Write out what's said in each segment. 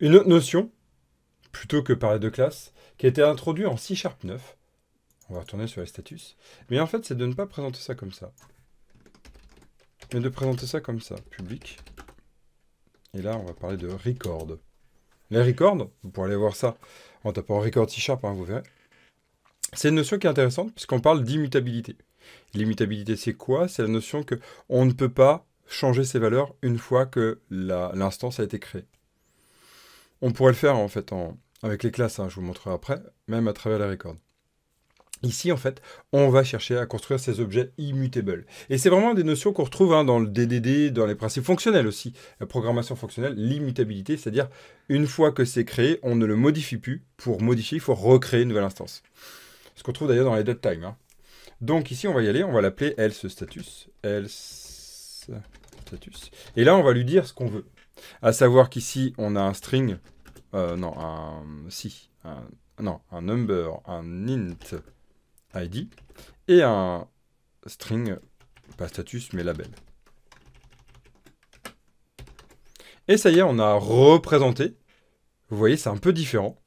Une autre notion, plutôt que parler de classe, qui a été introduite en C Sharp 9. On va retourner sur les status. Mais en fait, c'est de ne pas présenter ça comme ça. Mais de présenter ça comme ça, public. Et là, on va parler de record. Les records, vous pourrez aller voir ça en tapant record C Sharp, hein, vous verrez. C'est une notion qui est intéressante puisqu'on parle d'immutabilité. L'immutabilité, c'est quoi C'est la notion que on ne peut pas changer ses valeurs une fois que l'instance a été créée. On pourrait le faire en fait avec les classes, hein, je vous montrerai après, même à travers les records. Ici, en fait, on va chercher à construire ces objets immutables. Et c'est vraiment des notions qu'on retrouve hein, dans le DDD, dans les principes fonctionnels aussi. La programmation fonctionnelle, l'immutabilité, c'est-à-dire une fois que c'est créé, on ne le modifie plus. Pour modifier, il faut recréer une nouvelle instance. Ce qu'on trouve d'ailleurs dans les dead time. Hein. Donc ici, on va y aller, on va l'appeler else status. Else status. Et là, on va lui dire ce qu'on veut. À savoir qu'ici, on a un string euh, non, un, si, non, un number, un int id et un string, pas status, mais label. Et ça y est, on a représenté, vous voyez, c'est un peu différent,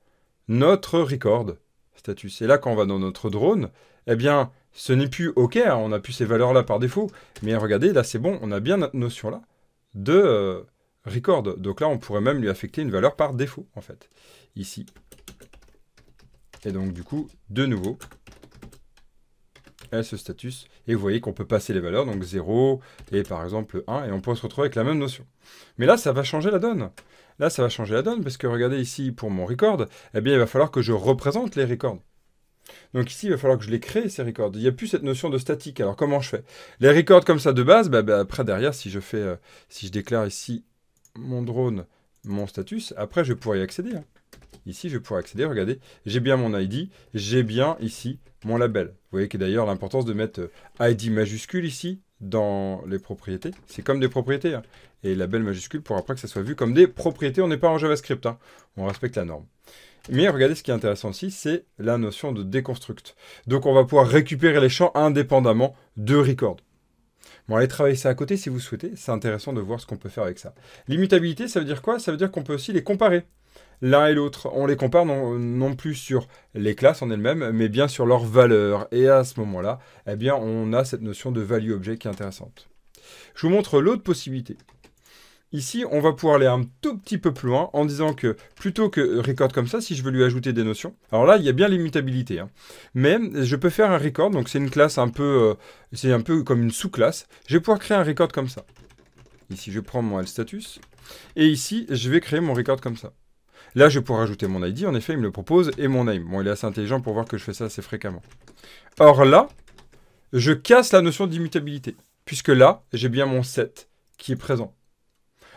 notre record status. Et là, quand on va dans notre drone, eh bien, ce n'est plus OK, hein, on a plus ces valeurs-là par défaut, mais regardez, là, c'est bon, on a bien notre notion-là de... Euh, record. Donc là, on pourrait même lui affecter une valeur par défaut, en fait, ici. Et donc, du coup, de nouveau, elle se status. Et vous voyez qu'on peut passer les valeurs, donc 0 et par exemple 1, et on peut se retrouver avec la même notion. Mais là, ça va changer la donne. Là, ça va changer la donne, parce que regardez ici, pour mon record, eh bien, il va falloir que je représente les records. Donc ici, il va falloir que je les crée, ces records. Il n'y a plus cette notion de statique. Alors, comment je fais Les records comme ça de base, bah, bah, après, derrière, si je, fais, euh, si je déclare ici mon drone, mon status, après je pourrais y accéder. Hein. Ici, je pourrais accéder, regardez, j'ai bien mon ID, j'ai bien ici mon label. Vous voyez que d'ailleurs l'importance de mettre euh, ID majuscule ici dans les propriétés, c'est comme des propriétés. Hein. Et label majuscule pour après que ça soit vu comme des propriétés, on n'est pas en JavaScript, hein. on respecte la norme. Mais regardez ce qui est intéressant aussi, c'est la notion de déconstruct. Donc on va pouvoir récupérer les champs indépendamment de record. Bon, allez travailler ça à côté si vous souhaitez, c'est intéressant de voir ce qu'on peut faire avec ça. L'immutabilité, ça veut dire quoi Ça veut dire qu'on peut aussi les comparer. L'un et l'autre, on les compare non, plus sur les classes en elles-mêmes, mais bien sur leurs valeurs. Et à ce moment-là, eh bien, on a cette notion de value objet qui est intéressante. Je vous montre l'autre possibilité. Ici, on va pouvoir aller un tout petit peu plus loin en disant que plutôt que record comme ça, si je veux lui ajouter des notions, alors là, il y a bien l'immutabilité. Hein. Mais je peux faire un record, donc c'est une classe un peu, euh, c'est un peu comme une sous-classe. Je vais pouvoir créer un record comme ça. Ici, je prends mon status et ici, je vais créer mon record comme ça. Là, je pourrais ajouter mon ID, en effet, il me le propose, et mon name. Bon, il est assez intelligent pour voir que je fais ça assez fréquemment. Or là, je casse la notion d'immutabilité, puisque là, j'ai bien mon set qui est présent.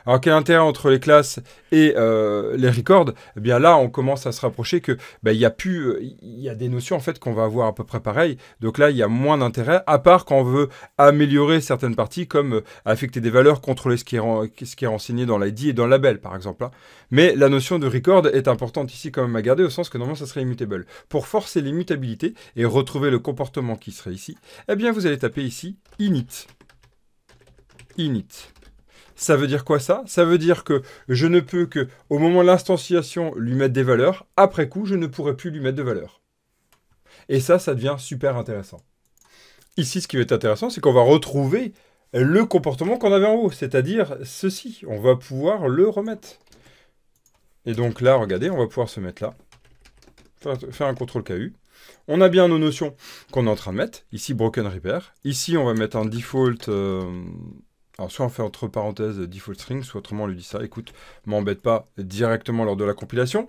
Alors quel intérêt entre les classes et euh, les records Eh bien là, on commence à se rapprocher que bah, il y a il y a des notions en fait qu'on va avoir à peu près pareil. Donc là, il y a moins d'intérêt, à part quand on veut améliorer certaines parties, comme euh, affecter des valeurs, contrôler ce qui est, renseigné dans l'ID et dans le label, par exemple. Hein. Mais la notion de record est importante ici quand même à garder, au sens que normalement ça serait immutable. Pour forcer l'immutabilité et retrouver le comportement qui serait ici, eh bien vous allez taper ici init. Init. Ça veut dire quoi ça Ça veut dire que je ne peux que, au moment de l'instanciation, lui mettre des valeurs. Après coup, je ne pourrai plus lui mettre de valeurs. Et ça, ça devient super intéressant. Ici, ce qui va être intéressant, c'est qu'on va retrouver le comportement qu'on avait en haut, c'est-à-dire ceci. On va pouvoir le remettre. Et donc là, regardez, on va pouvoir se mettre là, faire un contrôle KU. On a bien nos notions qu'on est en train de mettre. Ici, broken repair. Ici, on va mettre un default... Euh, alors soit on fait entre parenthèses euh, default string, soit autrement on lui dit ça, écoute, m'embête pas directement lors de la compilation.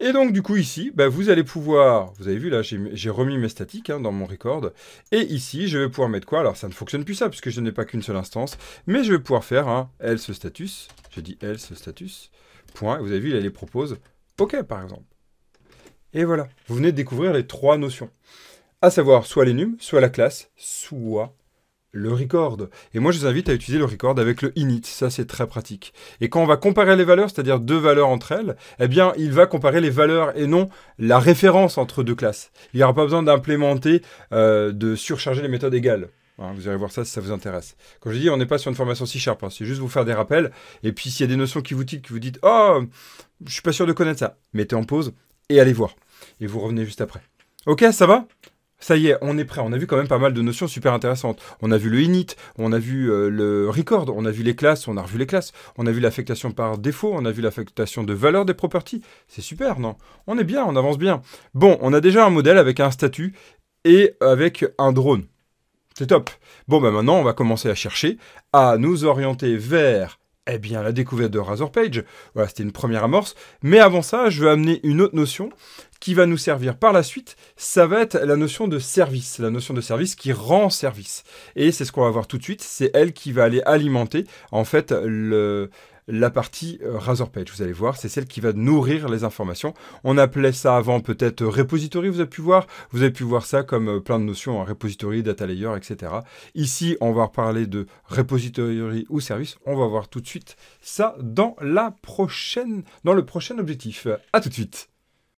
Et donc du coup ici, bah, vous allez pouvoir, vous avez vu là, j'ai remis mes statiques hein, dans mon record, et ici je vais pouvoir mettre quoi Alors ça ne fonctionne plus ça, puisque je n'ai pas qu'une seule instance, mais je vais pouvoir faire un else status, j'ai dit else status, point, vous avez vu, là, il les propose OK par exemple. Et voilà, vous venez de découvrir les trois notions, à savoir soit l'énum, soit la classe, soit le record. Et moi, je vous invite à utiliser le record avec le init. Ça, c'est très pratique. Et quand on va comparer les valeurs, c'est-à-dire deux valeurs entre elles, eh bien, il va comparer les valeurs et non la référence entre deux classes. Il n'y aura pas besoin d'implémenter, euh, de surcharger les méthodes égales. Hein, vous allez voir ça si ça vous intéresse. Quand je dis, on n'est pas sur une formation si sharp. Hein, c'est juste vous faire des rappels. Et puis, s'il y a des notions qui vous tiquent, que vous dites, oh, je suis pas sûr de connaître ça, mettez en pause et allez voir. Et vous revenez juste après. Ok, ça va ça y est, on est prêt. On a vu quand même pas mal de notions super intéressantes. On a vu le init, on a vu euh, le record, on a vu les classes, on a revu les classes, on a vu l'affectation par défaut, on a vu l'affectation de valeur des properties. C'est super, non On est bien, on avance bien. Bon, on a déjà un modèle avec un statut et avec un drone. C'est top. Bon, bah, maintenant, on va commencer à chercher à nous orienter vers eh bien, la découverte de Razor Page, voilà, c'était une première amorce. Mais avant ça, je veux amener une autre notion qui va nous servir par la suite. Ça va être la notion de service, la notion de service qui rend service. Et c'est ce qu'on va voir tout de suite. C'est elle qui va aller alimenter, en fait, le, la partie euh, Razorpage, Page. Vous allez voir, c'est celle qui va nourrir les informations. On appelait ça avant peut-être euh, repository, vous avez pu voir. Vous avez pu voir ça comme euh, plein de notions, hein, repository, data layer, etc. Ici, on va reparler de repository ou service. On va voir tout de suite ça dans, la prochaine, dans le prochain objectif. À tout de suite